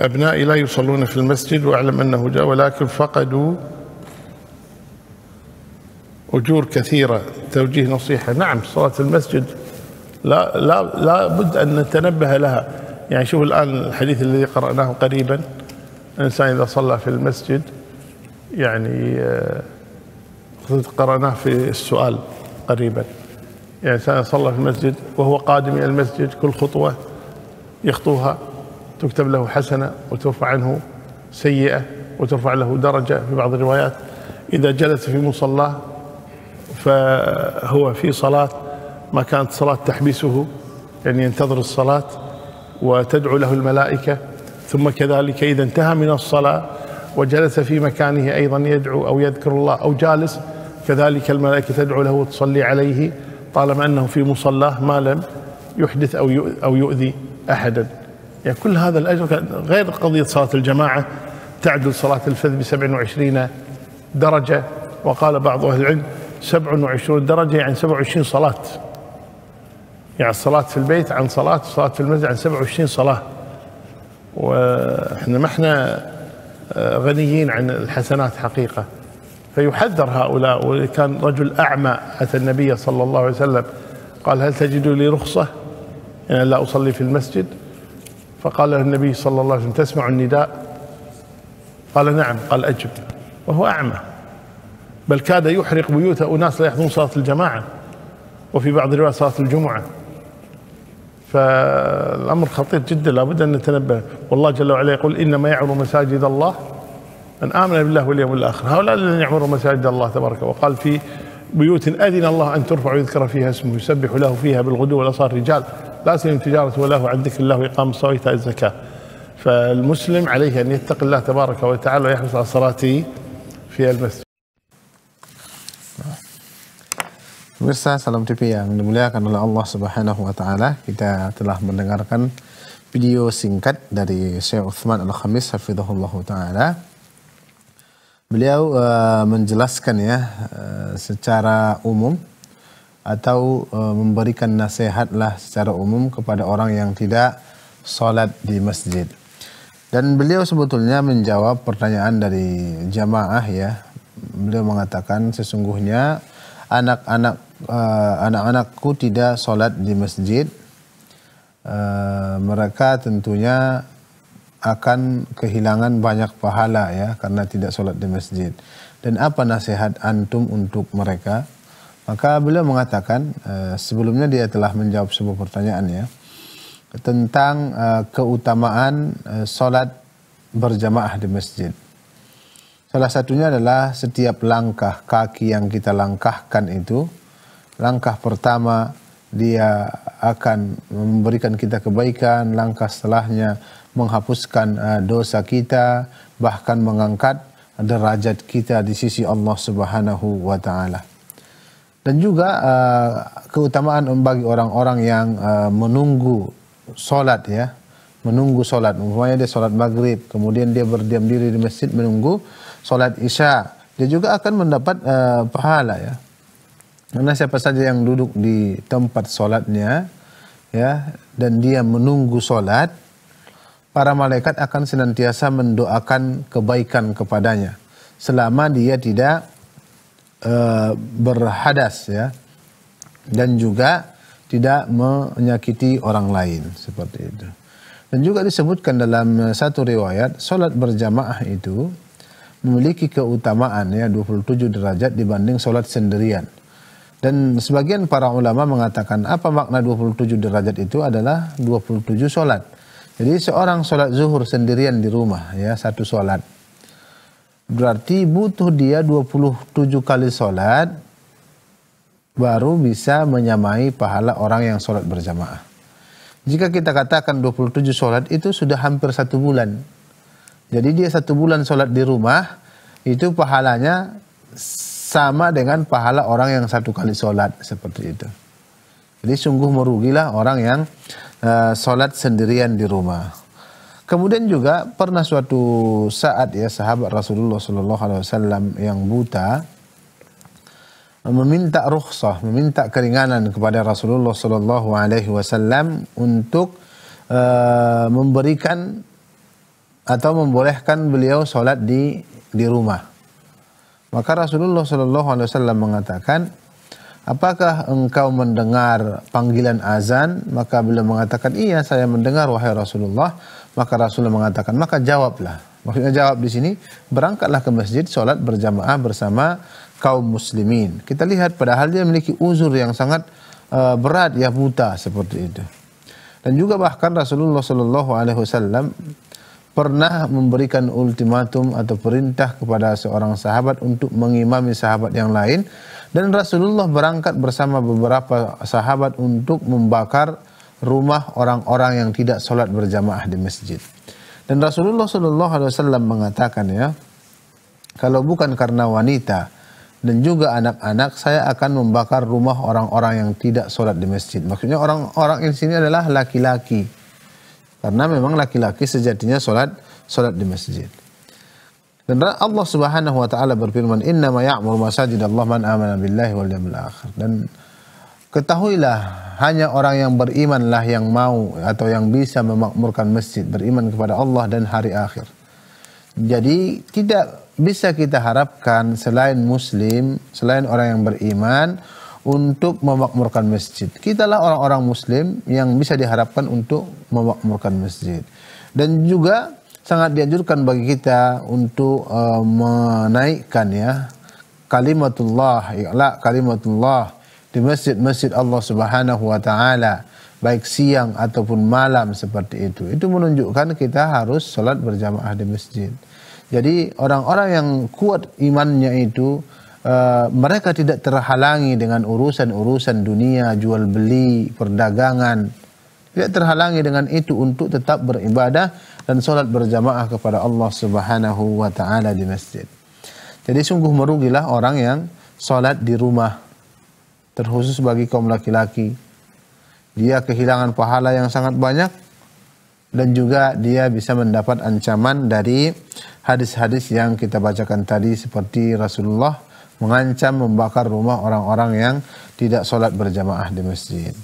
أبنائي لا يصلون في المسجد وأعلم أنه جاء ولكن فقدوا أجور كثيرة توجيه نصيحة نعم صلاة المسجد لا لا لا بد أن نتنبه لها يعني شوف الآن الحديث الذي قرأناه قريبا الإنسان إذا صلى في المسجد يعني آه، قرأناه في السؤال قريبا يعني إنسان صلى في المسجد وهو قادم إلى المسجد كل خطوة يخطوها تكتب له حسنة وترفع عنه سيئة وترفع له درجة في بعض الروايات إذا جلس في مصلاه فهو في صلاة ما كانت صلاة تحبسه يعني ينتظر الصلاة وتدعو له الملائكة ثم كذلك إذا انتهى من الصلاة وجلس في مكانه أيضا يدعو أو يذكر الله أو جالس كذلك الملائكة تدعو له وتصلي عليه طالما أنه في مصلاه ما لم يحدث أو يؤذي أحدا يعني كل هذا الأجر غير قضية صلاة الجماعة تعدل صلاة الفذ ب 27 درجة وقال بعض أهل العلم 27 درجة يعني 27 صلاة يعني الصلاة في البيت عن صلاة صلاة في المسجد عن 27 صلاة وإحنا ما إحنا آه، غنيين عن الحسنات حقيقة فيحذر هؤلاء وكان رجل أعمى أتى النبي صلى الله عليه وسلم قال هل تجد لي رخصة أنا يعني لا أصلي في المسجد فقال له النبي صلى الله عليه وسلم تسمع النداء قال نعم قال أجب وهو أعمى بل كاد يحرق بيوت أناس لا يحضرون صلاة الجماعة وفي بعض الروايات صلاة الجمعة فالأمر خطير جدا لابد أن نتنبه والله جل وعلا يقول إنما يعمر مساجد الله من آمن بالله واليوم الآخر هؤلاء الذين يعمرون مساجد الله تبارك وقال في بيوت أذن الله أن ترفع ويذكر فيها اسمه يسبح له فيها بالغدو والأصال رجال لا سيما تجارة وله عندك الله وإقام الصلاة وإيتاء الزكاة فالمسلم عليه أن يتقي الله تبارك وتعالى ويحرص على صلاته في المسجد Pemirsa Salam TV yang dimuliakan oleh Allah Subhanahu wa taala, kita telah mendengarkan video singkat dari Syekh Uthman Al-Khamis hafizahullah taala. Beliau uh, menjelaskan ya uh, secara umum atau e, memberikan nasihatlah secara umum kepada orang yang tidak sholat di masjid. Dan beliau sebetulnya menjawab pertanyaan dari jamaah ya. Beliau mengatakan sesungguhnya anak-anak e, anak-anakku tidak sholat di masjid. E, mereka tentunya akan kehilangan banyak pahala ya karena tidak sholat di masjid. Dan apa nasihat antum untuk mereka? Maka beliau mengatakan eh, sebelumnya dia telah menjawab sebuah pertanyaan ya tentang eh, keutamaan sholat eh, solat berjamaah di masjid. Salah satunya adalah setiap langkah kaki yang kita langkahkan itu, langkah pertama dia akan memberikan kita kebaikan, langkah setelahnya menghapuskan dosa kita, bahkan mengangkat derajat kita di sisi Allah Subhanahu wa taala dan juga uh, keutamaan bagi orang-orang yang uh, menunggu sholat ya menunggu sholat. umpamanya dia sholat maghrib kemudian dia berdiam diri di masjid menunggu sholat isya dia juga akan mendapat uh, pahala ya karena siapa saja yang duduk di tempat sholatnya ya dan dia menunggu sholat, para malaikat akan senantiasa mendoakan kebaikan kepadanya selama dia tidak Eh, berhadas ya dan juga tidak menyakiti orang lain seperti itu. Dan juga disebutkan dalam eh, satu riwayat, solat berjamaah itu memiliki keutamaan ya 27 derajat dibanding solat sendirian. Dan sebagian para ulama mengatakan apa makna 27 derajat itu adalah 27 solat. Jadi seorang solat zuhur sendirian di rumah ya satu solat Berarti butuh dia 27 kali sholat baru bisa menyamai pahala orang yang sholat berjamaah. Jika kita katakan 27 sholat itu sudah hampir satu bulan. Jadi dia satu bulan sholat di rumah itu pahalanya sama dengan pahala orang yang satu kali sholat seperti itu. Jadi sungguh merugilah orang yang uh, sholat sendirian di rumah. Kemudian juga pernah suatu saat ya sahabat Rasulullah Shallallahu Alaihi Wasallam yang buta meminta rukhsah, meminta keringanan kepada Rasulullah Shallallahu Alaihi Wasallam untuk uh, memberikan atau membolehkan beliau sholat di di rumah. Maka Rasulullah Shallallahu Alaihi Wasallam mengatakan, apakah engkau mendengar panggilan azan? Maka beliau mengatakan, iya saya mendengar wahai Rasulullah maka Rasulullah mengatakan, maka jawablah. Maksudnya jawab di sini, berangkatlah ke masjid, sholat berjamaah bersama kaum muslimin. Kita lihat padahal dia memiliki uzur yang sangat uh, berat, ya buta seperti itu. Dan juga bahkan Rasulullah Shallallahu Alaihi Wasallam pernah memberikan ultimatum atau perintah kepada seorang sahabat untuk mengimami sahabat yang lain dan Rasulullah berangkat bersama beberapa sahabat untuk membakar rumah orang-orang yang tidak sholat berjamaah di masjid. Dan Rasulullah Shallallahu Alaihi Wasallam mengatakan ya, kalau bukan karena wanita dan juga anak-anak, saya akan membakar rumah orang-orang yang tidak sholat di masjid. Maksudnya orang-orang di sini adalah laki-laki, karena memang laki-laki sejatinya sholat sholat di masjid. Dan Allah Subhanahu wa taala berfirman, "Innama ya'muru masajid Allah man amana billahi wal yawmil akhir." Dan Ketahuilah hanya orang yang berimanlah yang mau atau yang bisa memakmurkan masjid, beriman kepada Allah dan hari akhir. Jadi tidak bisa kita harapkan selain muslim, selain orang yang beriman untuk memakmurkan masjid. Kitalah orang-orang muslim yang bisa diharapkan untuk memakmurkan masjid. Dan juga sangat dianjurkan bagi kita untuk uh, menaikkan ya kalimatullah, i'la kalimatullah di masjid-masjid Allah Subhanahu wa taala baik siang ataupun malam seperti itu. Itu menunjukkan kita harus sholat berjamaah di masjid. Jadi orang-orang yang kuat imannya itu uh, mereka tidak terhalangi dengan urusan-urusan dunia, jual beli, perdagangan. Tidak terhalangi dengan itu untuk tetap beribadah dan sholat berjamaah kepada Allah Subhanahu wa taala di masjid. Jadi sungguh merugilah orang yang sholat di rumah terkhusus bagi kaum laki-laki. Dia kehilangan pahala yang sangat banyak dan juga dia bisa mendapat ancaman dari hadis-hadis yang kita bacakan tadi seperti Rasulullah mengancam membakar rumah orang-orang yang tidak sholat berjamaah di masjid.